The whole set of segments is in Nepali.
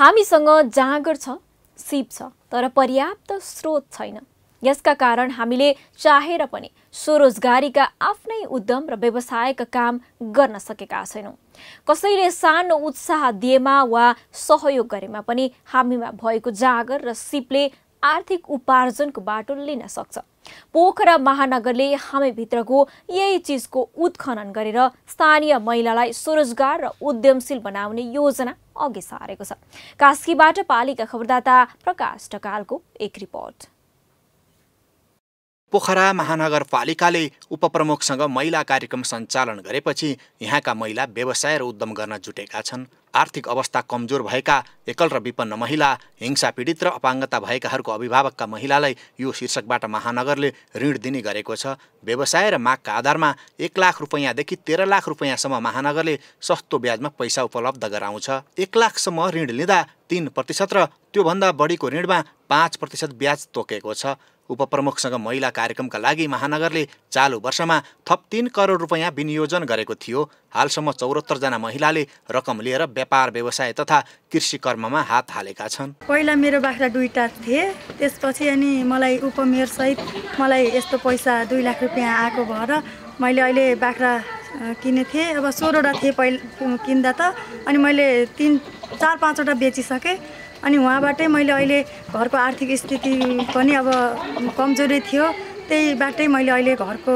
हामीसँग जाँगर छ सिप छ तर पर्याप्त स्रोत छैन यसका कारण हामीले चाहेर पनि स्वरोजगारीका आफ्नै उद्यम र व्यवसायका काम गर्न सकेका छैनौँ कसैले सानो उत्साह दिएमा वा सहयोग गरेमा पनि हामीमा भएको जागर र सिपले आर्थिक उपार्जनको बाटो लिन सक्छ पोखरा महानगरले हामीभित्रको यही चिजको उत्खनन गरेर स्थानीय महिलालाई स्वरोजगार र उद्यमशील बनाउने योजना अघि सारेको छ कास्कीबाट पालिका खबरदाता प्रकाश ढकालको एक रिपोर्ट पोखरा महानगरपालिकाले उपप्रमुखसँग महिला कार्यक्रम सञ्चालन गरेपछि यहाँका महिला व्यवसाय र उद्यम गर्न जुटेका छन् आर्थिक अवस्था कमजोर भएका एकल र विपन्न महिला हिंसा पीडित र अपाङ्गता भएकाहरूको अभिभावकका महिलालाई यो शीर्षकबाट महानगरले ऋण दिने गरेको छ व्यवसाय र मागका आधारमा एक लाख रुपियाँदेखि तेह्र लाख रुपियाँसम्म महानगरले सस्तो ब्याजमा पैसा उपलब्ध गराउँछ एक लाखसम्म ऋण लिँदा तिन प्रतिशत र त्योभन्दा बढीको ऋणमा पाँच प्रतिशत ब्याज तोकेको छ उपप्रमुखसँग महिला कार्यक्रमका लागि महानगरले चालु वर्षमा थप तिन करोड रुपियाँ विनियोजन गरेको थियो हालसम्म चौरात्तरजना महिलाले रकम लिएर व्यापार व्यवसाय तथा कृषि कर्ममा हात हालेका छन् पहिला मेरो बाख्रा दुईटा थिए त्यसपछि अनि मलाई उपमेयरसहित मलाई यस्तो पैसा दुई लाख रुपियाँ आएको भएर मैले अहिले बाख्रा किने थिएँ अब सोह्रवटा थिएँ पहिला किन्दा त अनि मैले तिन चार पाँचवटा बेचिसकेँ अनि उहाँबाटै मैले अहिले घरको आर्थिक स्थिति पनि अब कमजोरी थियो त्यहीबाटै मैले अहिले घरको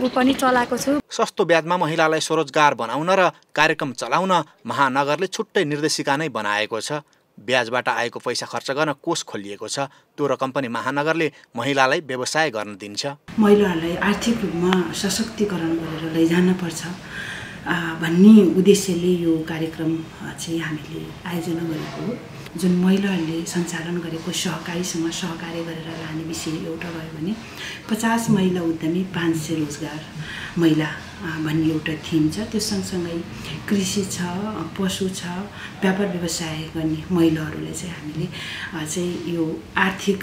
ऊ पनि चलाएको छु सस्तो ब्याजमा महिलालाई स्वरोजगार बनाउन र कार्यक्रम चलाउन महानगरले छुट्टै निर्देशिका नै बनाएको छ ब्याजबाट आएको पैसा खर्च गर्न कोष खोलिएको छ त्यो रकम पनि महानगरले महिलालाई व्यवसाय गर्न दिन्छ महिलाहरूलाई आर्थिक रूपमा सशक्तिकरण गरेर लैजान पर्छ भन्ने उद्देश्यले यो कार्यक्रम चाहिँ हामीले आयोजना गरेको हो जुन महिलाहरूले सञ्चालन गरेको सहकारीसँग सहकार्य गरेर लाने विषय एउटा भयो भने पचास महिला उद्यमी पाँच सय रोजगार महिला भन्ने एउटा थिम छ त्यो सँगसँगै कृषि छ पशु छ व्यापार व्यवसाय गर्ने महिलाहरूलाई चाहिँ हामीले चाहिँ यो आर्थिक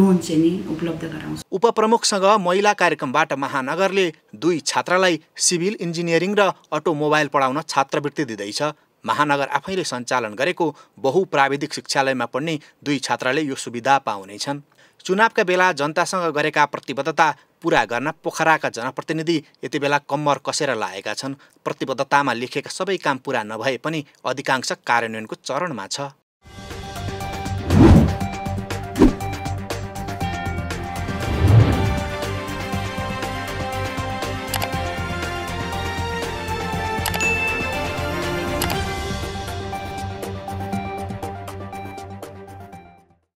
लोन चाहिँ नि उपलब्ध गराउँछ उपप्रमुखसँग महिला कार्यक्रमबाट महानगरले दुई छात्रालाई सिभिल इन्जिनियरिङ र अटोमोबाइल पढाउन छात्रवृत्ति दिँदैछ महानगर आफैले सञ्चालन गरेको बहुप्राविधिक शिक्षालयमा पढ्ने दुई छात्राले यो सुविधा पाउनेछन् चुनावका बेला जनतासँग गरेका प्रतिबद्धता पुरा गर्न पोखराका जनप्रतिनिधि यति बेला कम्मर कसेर लागेका छन् प्रतिबद्धतामा लेखेका सबै काम पुरा नभए पनि अधिकांश कार्यान्वयनको चरणमा छ